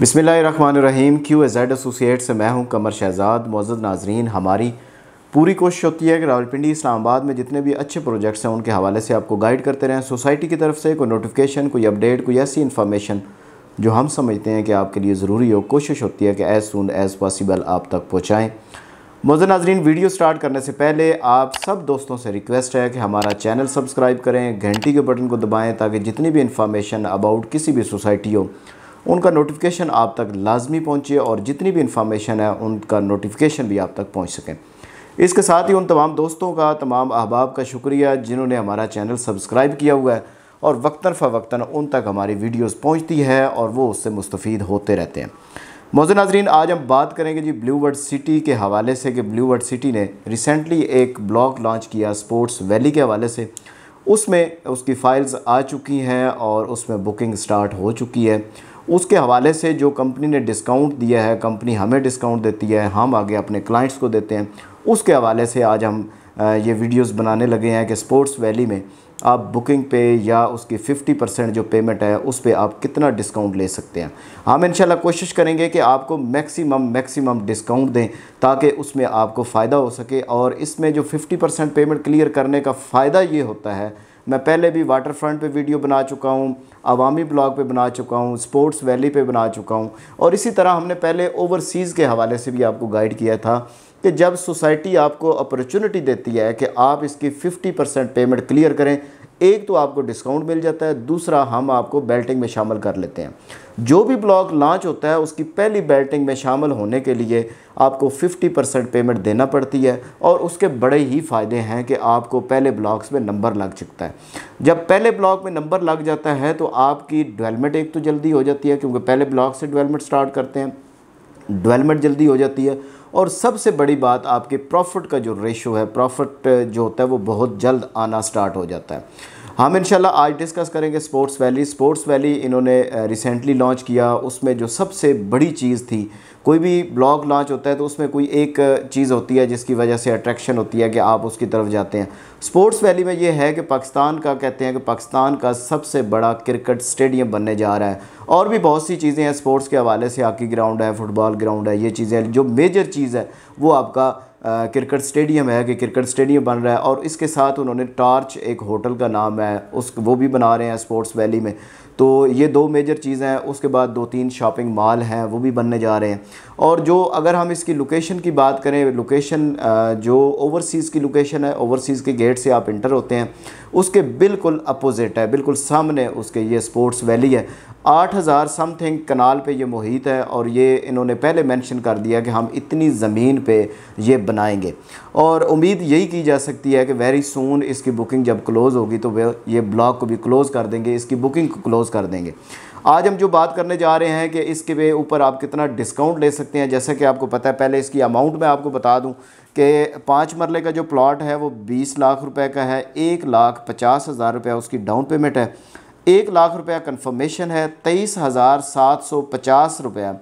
बिसमीम Q as associate से मैं हूं कमर शहजाद मौजद नाजरीन हमारी पूरी कोशिश होती है कि रावलपिंडी इस्लामाबाद में जितने भी अच्छे प्रोजेक्ट्स हैं उनके हवाले से आपको गाइड करते रहें सोसाइटी की तरफ से कोई नोटिफिकेशन कोई अपडेट कोई ऐसी इन्फॉर्मेशन जो हम समझते हैं कि आपके लिए ज़रूरी हो कोशिश होती है कि एज़ सुन एज़ पॉसिबल आप तक पहुँचाएँ मोजन नाजरीन वीडियो स्टार्ट करने से पहले आप सब दोस्तों से रिक्वेस्ट है कि हमारा चैनल सब्सक्राइब करें घंटी के बटन को दबाएँ ताकि जितनी भी इन्फॉर्मेशन अबाउट किसी भी सोसाइटी हो उनका नोटिफिकेशन आप तक लाजमी पहुँचे और जितनी भी इंफॉर्मेशन है उनका नोटिफिकेशन भी आप तक पहुँच सकें इसके साथ ही उन तमाम दोस्तों का तमाम अहबाब का शुक्रिया जिन्होंने हमारा चैनल सब्सक्राइब किया हुआ है और वक्ता फ़वक्ता उन तक हमारी वीडियोज़ पहुँचती है और वो उससे मुस्तफ़ होते रहते हैं मौजूद नाजरीन आज हम बात करेंगे जी ब्लू वर्ड सिटी के हवाले से कि ब्लू वर्ड सिटी ने रिसेंटली एक ब्लॉग लॉन्च किया स्पोर्ट्स वैली के हवाले से उसमें उसकी फ़ाइल्स आ चुकी हैं और उसमें बुकिंग स्टार्ट हो चुकी है उसके हवाले से जो कंपनी ने डिस्काउंट दिया है कंपनी हमें डिस्काउंट देती है हम आगे अपने क्लाइंट्स को देते हैं उसके हवाले से आज हम ये वीडियोस बनाने लगे हैं कि स्पोर्ट्स वैली में आप बुकिंग पे या उसकी 50 परसेंट जो पेमेंट है उस पर आप कितना डिस्काउंट ले सकते हैं हम हाँ, इनशाला कोशिश करेंगे कि आपको मैक्सिमम मैक्सिमम डिस्काउंट दें ताकि उसमें आपको फ़ायदा हो सके और इसमें जो 50 परसेंट पेमेंट क्लियर करने का फ़ायदा ये होता है मैं पहले भी वाटर फ्रंट पर वीडियो बना चुका हूँ अवामी ब्लॉग पर बना चुका हूँ स्पोर्ट्स वैली पर बना चुका हूँ और इसी तरह हमने पहले ओवरसीज़ के हवाले से भी आपको गाइड किया था कि जब सोसाइटी आपको अपॉर्चुनिटी देती है कि आप इसकी 50 परसेंट पेमेंट क्लियर करें एक तो आपको डिस्काउंट मिल जाता है दूसरा हम आपको बेल्टिंग में शामिल कर लेते हैं जो भी ब्लॉक लॉन्च होता है उसकी पहली बेल्टिंग में शामिल होने के लिए आपको 50 परसेंट पेमेंट देना पड़ती है और उसके बड़े ही फ़ायदे हैं कि आपको पहले ब्लॉक्स में नंबर लग चुकता है जब पहले ब्लॉक में नंबर लग जाता है तो आपकी डिवेलमेंट एक तो जल्दी हो जाती है क्योंकि पहले ब्लॉक से डिवेलमेंट स्टार्ट करते हैं डिवेलमेंट जल्दी हो जाती है और सबसे बड़ी बात आपके प्रॉफिट का जो रेशो है प्रॉफिट जो होता है वो बहुत जल्द आना स्टार्ट हो जाता है हम हाँ, इन आज डिस्कस करेंगे स्पोर्ट्स वैली स्पोर्ट्स वैली इन्होंने रिसेंटली लॉन्च किया उसमें जो सबसे बड़ी चीज़ थी कोई भी ब्लॉग लॉन्च होता है तो उसमें कोई एक चीज़ होती है जिसकी वजह से अट्रैक्शन होती है कि आप उसकी तरफ जाते हैं स्पोर्ट्स वैली में ये है कि पाकिस्तान का कहते हैं कि पाकिस्तान का सबसे बड़ा क्रिकेट स्टेडियम बनने जा रहा है और भी बहुत सी चीज़ें हैं स्पोर्ट्स के हवाले से हॉकी ग्राउंड है फुटबॉल ग्राउंड है ये चीज़ें जो मेजर चीज़ है वो आपका क्रिकेट स्टेडियम है कि क्रिकेट स्टेडियम बन रहा है और इसके साथ उन्होंने टार्च एक होटल का नाम है उस वो भी बना रहे हैं स्पोर्ट्स वैली में तो ये दो मेजर चीज़ें हैं उसके बाद दो तीन शॉपिंग मॉल हैं वो भी बनने जा रहे हैं और जो अगर हम इसकी लोकेशन की बात करें लोकेशन जो ओवरसीज़ की लोकेशन है ओवरसीज़ के गेट से आप इंटर होते हैं उसके बिल्कुल अपोज़िट है बिल्कुल सामने उसके ये स्पोर्ट्स वैली है आठ हज़ार समथिंग कनाल पे ये मुहित है और ये इन्होंने पहले मेंशन कर दिया कि हम इतनी ज़मीन पे ये बनाएंगे और उम्मीद यही की जा सकती है कि वेरी सून इसकी बुकिंग जब क्लोज़ होगी तो ये ब्लॉक को भी क्लोज़ कर देंगे इसकी बुकिंग को क्लोज़ क्लोज़ कर देंगे आज हम जो बात करने जा रहे हैं कि इसके ऊपर आप कितना डिस्काउंट ले सकते हैं जैसे कि आपको पता है पहले इसकी अमाउंट मैं आपको बता दूं कि पाँच मरले का जो प्लॉट है वो बीस लाख रुपए का है एक लाख पचास हज़ार रुपया उसकी डाउन पेमेंट है एक लाख रुपया कन्फर्मेशन है तेईस हज़ार सात सौ पचास रुपया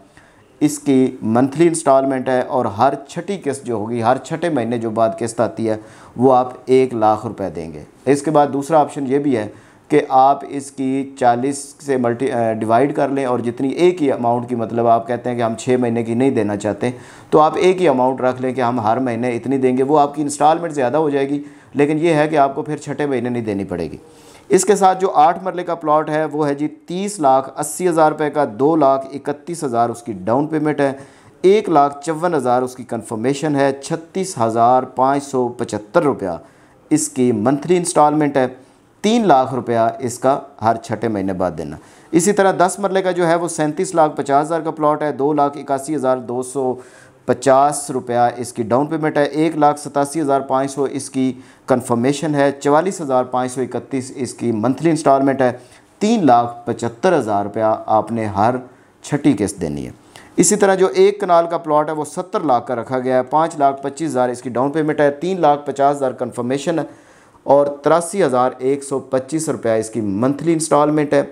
इसकी मंथली इंस्टॉलमेंट है और हर छठी किस्त जो होगी हर छठे महीने जो बाद किस्त आती है वो आप एक लाख रुपए देंगे इसके बाद दूसरा ऑप्शन ये भी है कि आप इसकी 40 से मल्टी डिवाइड कर लें और जितनी एक ही अमाउंट की मतलब आप कहते हैं कि हम छः महीने की नहीं देना चाहते तो आप एक ही अमाउंट रख लें कि हम हर महीने इतनी देंगे वो आपकी इंस्टॉलमेंट ज़्यादा हो जाएगी लेकिन ये है कि आपको फिर छठे महीने नहीं देनी पड़ेगी इसके साथ जो आठ मरले का प्लॉट है वो है जी तीस लाख अस्सी हज़ार रुपये का दो लाख इकतीस हज़ार उसकी डाउन पेमेंट है एक लाख चौवन हज़ार उसकी कंफर्मेशन है छत्तीस हज़ार पाँच सौ पचहत्तर रुपया इसकी मंथली इंस्टॉलमेंट है तीन लाख रुपया इसका हर छठे महीने बाद देना इसी तरह दस मरले का जो है वो सैंतीस लाख पचास हज़ार का प्लॉट है दो लाख इक्यासी हज़ार दो सौ पचास रुपया इसकी डाउन पेमेंट है एक लाख सतासी हज़ार पाँच सौ इसकी कन्फर्मेशन है चवालीस हज़ार पाँच सौ इकतीस इसकी मंथली इंस्टॉलमेंट है तीन लाख पचहत्तर हज़ार रुपया आपने हर छठी किस्त देनी है इसी तरह जो एक कनाल का प्लॉट है वो सत्तर लाख का रखा गया है पाँच लाख पच्चीस हज़ार इसकी डाउन पेमेंट है तीन लाख पचास हज़ार कन्फर्मेशन है और तिरासी हज़ार एक सौ पच्चीस रुपया इसकी मंथली इंस्टॉलमेंट है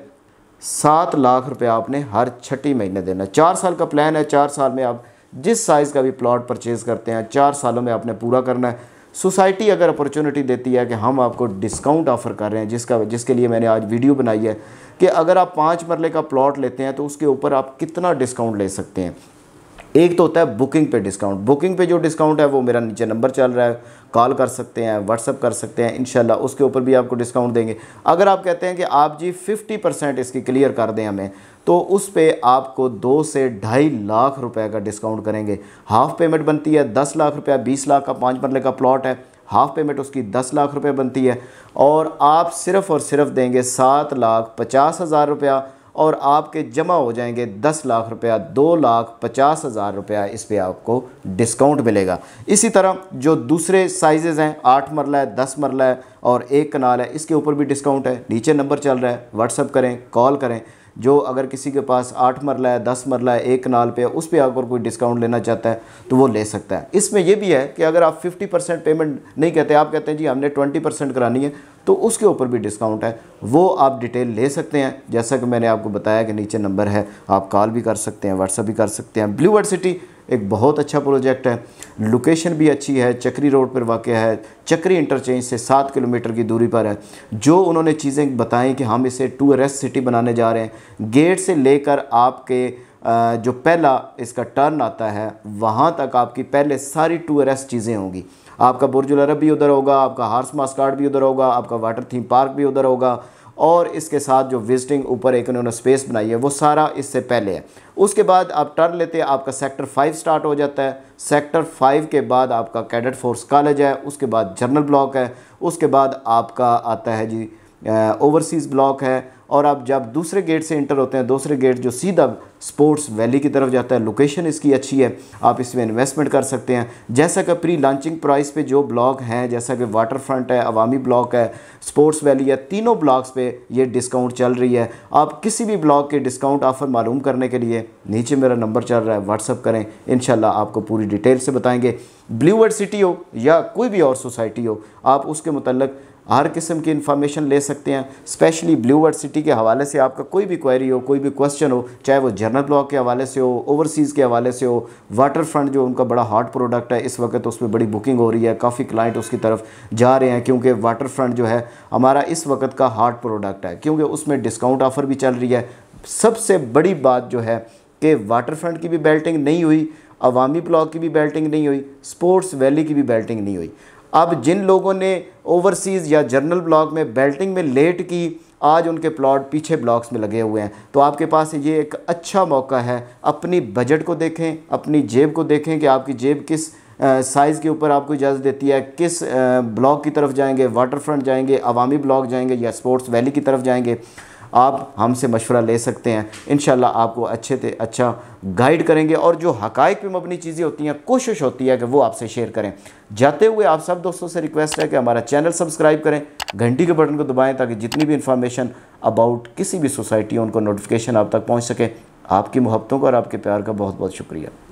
सात लाख रुपया आपने हर छठी महीने देना है चार साल का प्लान है चार साल में आप जिस साइज़ का भी प्लॉट परचेज़ करते हैं चार सालों में आपने पूरा करना है सोसाइटी अगर अपॉर्चुनिटी देती है कि हम आपको डिस्काउंट ऑफ़र कर रहे हैं जिसका जिसके लिए मैंने आज वीडियो बनाई है कि अगर आप पाँच मरले का प्लॉट लेते हैं तो उसके ऊपर आप कितना डिस्काउंट ले सकते हैं एक तो होता है बुकिंग पे डिस्काउंट बुकिंग पे जो डिस्काउंट है वो मेरा नीचे नंबर चल रहा है कॉल कर सकते हैं व्हाट्सअप कर सकते हैं इन उसके ऊपर भी आपको डिस्काउंट देंगे अगर आप कहते हैं कि आप जी 50 परसेंट इसकी क्लियर कर दें हमें तो उस पर आपको दो से ढाई लाख रुपए का डिस्काउंट करेंगे हाफ़ पेमेंट बनती है दस लाख रुपया बीस लाख का पाँच मरले का प्लॉट है हाफ़ पेमेंट उसकी दस लाख रुपये बनती है और आप सिर्फ़ और सिर्फ देंगे सात लाख पचास हज़ार रुपया और आपके जमा हो जाएंगे दस लाख रुपया दो लाख पचास हज़ार रुपया इस पर आपको डिस्काउंट मिलेगा इसी तरह जो दूसरे साइजेज हैं आठ मरला है दस मरला है और एक कनाल है इसके ऊपर भी डिस्काउंट है नीचे नंबर चल रहा है व्हाट्सअप करें कॉल करें जो अगर किसी के पास आठ मरला है दस मरला है एक नाल पे है उस पर अगर कोई डिस्काउंट लेना चाहता है तो वो ले सकता है इसमें यह भी है कि अगर आप फिफ्टी परसेंट पेमेंट नहीं कहते आप कहते हैं जी हमने ट्वेंटी परसेंट करानी है तो उसके ऊपर भी डिस्काउंट है वो आप डिटेल ले सकते हैं जैसा कि मैंने आपको बताया कि नीचे नंबर है आप कॉल भी कर सकते हैं व्हाट्सअप भी कर सकते हैं ब्लू वर्ड सिटी एक बहुत अच्छा प्रोजेक्ट है लोकेशन भी अच्छी है चक्री रोड पर वाक़ है चक्री इंटरचेंज से सात किलोमीटर की दूरी पर है जो उन्होंने चीज़ें बताएं कि हम इसे टूरिस्ट सिटी बनाने जा रहे हैं गेट से लेकर आपके जो पहला इसका टर्न आता है वहाँ तक आपकी पहले सारी टूरिस्ट चीज़ें होंगी आपका बुरजुल अरब भी उधर होगा आपका हार्स मास्कार्ड भी उधर होगा आपका वाटर थीम पार्क भी उधर होगा और इसके साथ जो विजिटिंग ऊपर एक उन्होंने स्पेस बनाई है वो सारा इससे पहले है उसके बाद आप टर्न लेते हैं आपका सेक्टर फाइव स्टार्ट हो जाता है सेक्टर फाइव के बाद आपका कैडेट फोर्स कॉलेज है उसके बाद जर्नल ब्लॉक है उसके बाद आपका आता है जी ओवरसीज़ ब्लॉक है और आप जब दूसरे गेट से इंटर होते हैं दूसरे गेट जो सीधा स्पोर्ट्स वैली की तरफ जाता है लोकेशन इसकी अच्छी है आप इसमें इन्वेस्टमेंट कर सकते हैं जैसा कि प्री लॉन्चिंग प्राइस पे जो ब्लॉक हैं जैसा कि वाटर फ्रंट है अवामी ब्लॉक है स्पोर्ट्स वैली है तीनों ब्लॉक्स पे ये डिस्काउंट चल रही है आप किसी भी ब्लॉक के डिस्काउंट ऑफ़र मालूम करने के लिए नीचे मेरा नंबर चल रहा है व्हाट्सअप करें इन आपको पूरी डिटेल से बताएँगे ब्लूवर्ड सिटी हो या कोई भी और सोसाइटी हो आप उसके मतलब हर किस्म की इन्फॉर्मेशन ले सकते हैं स्पेशली ब्लू वर्ड सिटी के हवाले से आपका कोई भी क्वेरी हो कोई भी क्वेश्चन हो चाहे वो जर्नल ब्लॉक के हवाले से हो ओवरसीज़ के हवाले से हो वाटर फ्रंट जो उनका बड़ा हॉट प्रोडक्ट है इस वक्त उस पर बड़ी बुकिंग हो रही है काफ़ी क्लाइंट उसकी तरफ जा रहे हैं क्योंकि वाटर फ्रंट जो है हमारा इस वक्त का हॉट प्रोडक्ट है क्योंकि उसमें डिस्काउंट ऑफ़र भी चल रही है सबसे बड़ी बात जो है कि वाटर फ्रंट की भी बेल्टिंग नहीं हुई अवामी ब्लॉक की भी बेल्टिंग नहीं हुई स्पोर्ट्स वैली की भी बेल्टिंग नहीं हुई अब जिन लोगों ने ओवरसीज़ या जर्नल ब्लॉक में बेल्टिंग में लेट की आज उनके प्लॉट पीछे ब्लॉक्स में लगे हुए हैं तो आपके पास ये एक अच्छा मौका है अपनी बजट को देखें अपनी जेब को देखें कि आपकी जेब किस साइज़ के ऊपर आपको इजाज़त देती है किस ब्लॉक की तरफ जाएंगे वाटर फ्रंट जाएंगे अवामी ब्लॉक जाएंगे या स्पोर्ट्स वैली की तरफ जाएंगे आप हमसे मशवरा ले सकते हैं इन आपको अच्छे से अच्छा गाइड करेंगे और जो हकाइक पे मबनी चीज़ें होती हैं कोशिश होती है कि वो आपसे शेयर करें जाते हुए आप सब दोस्तों से रिक्वेस्ट है कि हमारा चैनल सब्सक्राइब करें घंटी के बटन को दबाएं ताकि जितनी भी इन्फॉर्मेशन अबाउट किसी भी सोसाइटी उनको नोटिफिकेशन आप तक पहुँच सके आपकी मोहब्बतों का और आपके प्यार का बहुत बहुत शुक्रिया